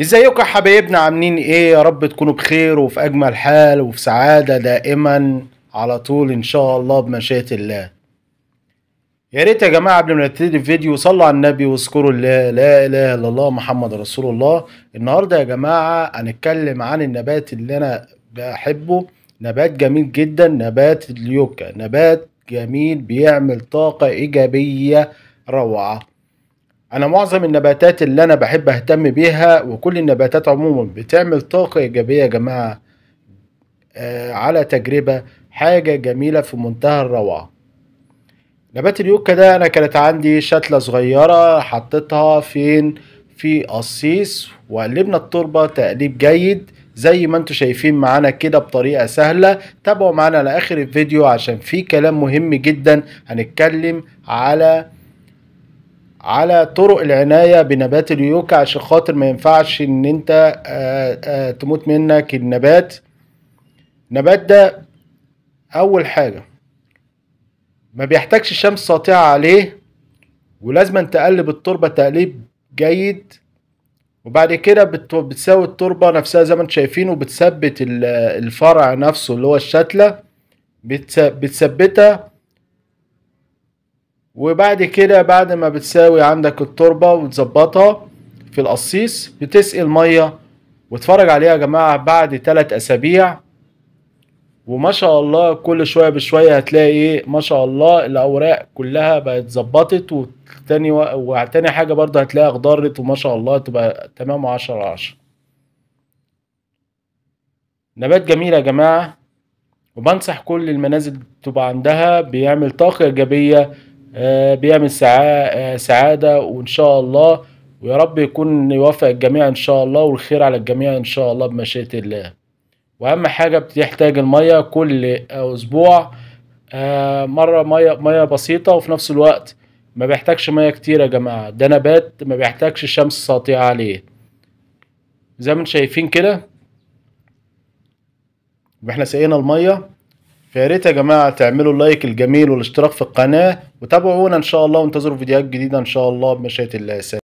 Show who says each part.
Speaker 1: ازيكم يا حبايبنا عاملين ايه يا رب تكونوا بخير وفي اجمل حال وفي سعاده دائما على طول ان شاء الله بمشيئه الله يا ريت يا جماعه قبل ما نبتدي الفيديو صلوا على النبي واذكروا الله لا اله الا الله محمد رسول الله النهارده يا جماعه هنتكلم عن النبات اللي انا بحبه نبات جميل جدا نبات اليوكا نبات جميل بيعمل طاقه ايجابيه روعه انا معظم النباتات اللي انا بحب اهتم بيها وكل النباتات عموما بتعمل طاقة ايجابية يا جماعة آه، على تجربة حاجة جميلة في منتهى الروعة نبات اليوكا ده انا كانت عندي شتلة صغيرة حطيتها فين في قصيص وقلبنا التربة تقليب جيد زي ما انتم شايفين معانا كده بطريقة سهلة تابعوا معانا لاخر الفيديو عشان في كلام مهم جدا هنتكلم على على طرق العناية بنبات اليوكا عشان خاطر ما ينفعش ان انت آآ آه، آآ آه، تموت منك النبات النبات ده اول حاجة ما بيحتاجش شمس ساطعة عليه ولازم تقلب التربة تقليب جيد وبعد كده بتساوي التربة نفسها زي ما انت شايفين وبتثبت الفرع نفسه اللي هو الشتلة بتثبتها وبعد كده بعد ما بتساوي عندك التربة وتظبطها في القصيص بتسقي المية واتفرج عليها يا جماعة بعد تلات أسابيع وما شاء الله كل شوية بشوية هتلاقي ايه ما شاء الله الأوراق كلها بقت ظبطت وتاني و... وتاني حاجة برضه هتلاقيها اخضرت وما شاء الله تبقى تمام عشرة عشرة نبات جميل يا جماعة وبنصح كل المنازل تبقى عندها بيعمل طاقة إيجابية آه، بيعمل آه، سعادة وإن شاء الله ويا رب يكون يوفق الجميع إن شاء الله والخير على الجميع إن شاء الله بمشيئة الله وأهم حاجة بتحتاج المية كل أسبوع آه، مرة مية, مية بسيطة وفي نفس الوقت ما بيحتاجش مية كتير يا جماعة ده نبات ما بيحتاجش شمس ساطعة عليه زي ما انتم شايفين كده واحنا سقينا المية فيا إيه ريت يا جماعه تعملوا اللايك الجميل والاشتراك في القناه وتابعونا ان شاء الله وانتظروا فيديوهات جديده ان شاء الله بمشيئه الله